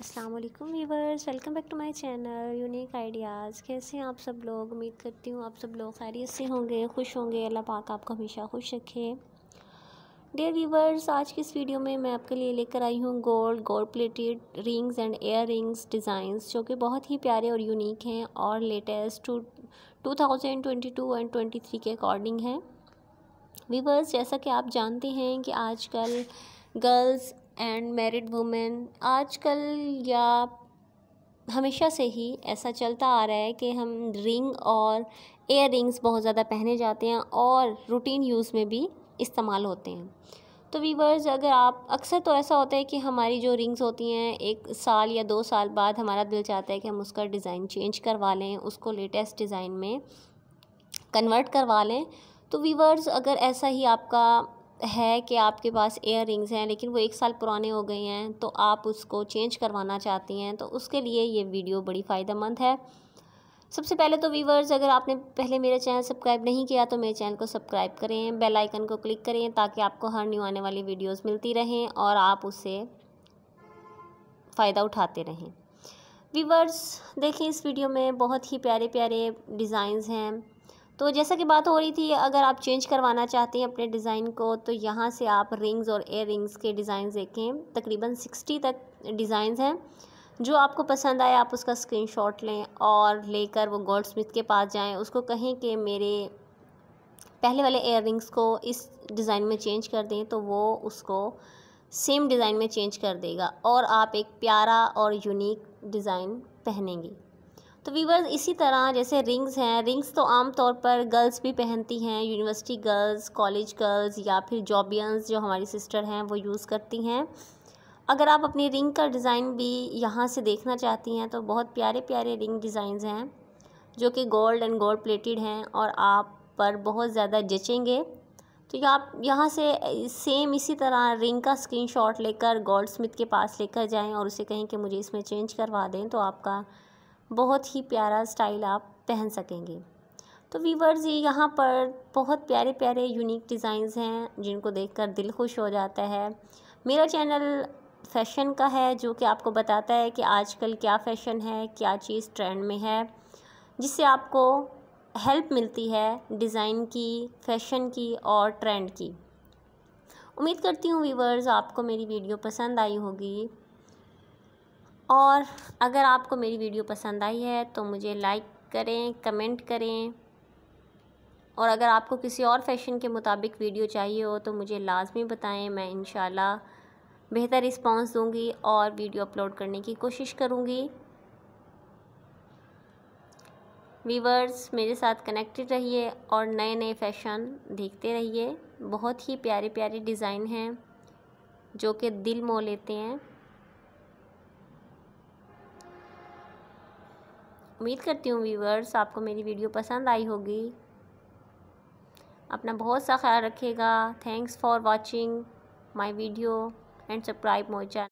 अस्सलाम वालेकुम viewers welcome back to my channel unique ideas कैसे हैं आप सब लोग उम्मीद करती हूँ आप सब लोग खैरियत से होंगे खुश होंगे अल्लाह पाक आपको हमेशा खुश रखे डियर वीवर्स आज की इस वीडियो में मैं आपके लिए लेकर आई हूँ gold gold plated rings and earrings designs जो कि बहुत ही प्यारे और यूनिक हैं और latest two two thousand twenty two and twenty three के अकॉर्डिंग हैं वीवर्स जैसा कि आप जानते हैं कि आजकल गर्ल्स एंड मैरिड वुमेन आजकल या हमेशा से ही ऐसा चलता आ रहा है कि हम रिंग और एयर रिंग्स बहुत ज़्यादा पहने जाते हैं और रूटीन यूज़ में भी इस्तेमाल होते हैं तो वीवर्स अगर आप अक्सर तो ऐसा होता है कि हमारी जो रिंग्स होती हैं एक साल या दो साल बाद हमारा दिल चाहता है कि हम उसका डिज़ाइन चेंज करवा लें उसको लेटेस्ट डिज़ाइन में कन्वर्ट करवा लें तो वीवर्स अगर ऐसा ही आपका है कि आपके पास एयर रिंग्स हैं लेकिन वो एक साल पुराने हो गए हैं तो आप उसको चेंज करवाना चाहती हैं तो उसके लिए ये वीडियो बड़ी फ़ायदेमंद है सबसे पहले तो वीवर्स अगर आपने पहले मेरा चैनल सब्सक्राइब नहीं किया तो मेरे चैनल को सब्सक्राइब करें बेल आइकन को क्लिक करें ताकि आपको हर न्यू आने वाली वीडियोस मिलती रहें और आप उससे फ़ायदा उठाते रहें वीवर्स देखें इस वीडियो में बहुत ही प्यारे प्यारे डिज़ाइंस हैं तो जैसा कि बात हो रही थी अगर आप चेंज करवाना चाहते हैं अपने डिज़ाइन को तो यहाँ से आप रिंग्स और एयर रिंग्स के डिज़ाइन देखें तकरीबन सिक्सटी तक डिज़ाइन हैं जो आपको पसंद आए आप उसका स्क्रीनशॉट लें और लेकर वो गोल्ड स्मिथ के पास जाएं उसको कहें कि मेरे पहले वाले एयर रिंग्स को इस डिज़ाइन में चेंज कर दें तो वो उसको सेम डिज़ाइन में चेंज कर देगा और आप एक प्यारा और यूनिक डिज़ाइन पहनेंगी तो वीवर्स इसी तरह जैसे रिंग्स हैं रिंग्स तो आम तौर पर गर्ल्स भी पहनती हैं यूनिवर्सिटी गर्ल्स कॉलेज गर्ल्स या फिर जॉबियंस जो हमारी सिस्टर हैं वो यूज़ करती हैं अगर आप अपनी रिंग का डिज़ाइन भी यहाँ से देखना चाहती हैं तो बहुत प्यारे प्यारे रिंग डिज़ाइन हैं जो कि गोल्ड एंड गोल्ड प्लेटेड हैं और आप पर बहुत ज़्यादा जचेंगे तो आप यहाँ से सेम इसी तरह रिंग का स्क्रीनशॉट लेकर गोल्ड स्मिथ के पास लेकर जाएं और उसे कहें कि मुझे इसमें चेंज करवा दें तो आपका बहुत ही प्यारा स्टाइल आप पहन सकेंगे तो वीवर्स ये यहाँ पर बहुत प्यारे प्यारे यूनिक डिज़ाइंस हैं जिनको देखकर दिल खुश हो जाता है मेरा चैनल फैशन का है जो कि आपको बताता है कि आजकल क्या फ़ैशन है क्या चीज़ ट्रेंड में है जिससे आपको हेल्प मिलती है डिज़ाइन की फैशन की और ट्रेंड की उम्मीद करती हूँ वीवर्स आपको मेरी वीडियो पसंद आई होगी और अगर आपको मेरी वीडियो पसंद आई है तो मुझे लाइक करें कमेंट करें और अगर आपको किसी और फैशन के मुताबिक वीडियो चाहिए हो तो मुझे लाजमी बताएं मैं इन बेहतर रिस्पांस दूंगी और वीडियो अपलोड करने की कोशिश करूंगी वीवर्स मेरे साथ कनेक्टेड रहिए और नए नए फैशन देखते रहिए बहुत ही प्यारे प्यारे डिज़ाइन हैं जो कि दिल मोह लेते हैं उम्मीद करती हूँ व्यूवर्स आपको मेरी वीडियो पसंद आई होगी अपना बहुत सा ख्याल रखिएगा thanks for watching my video and subscribe more channel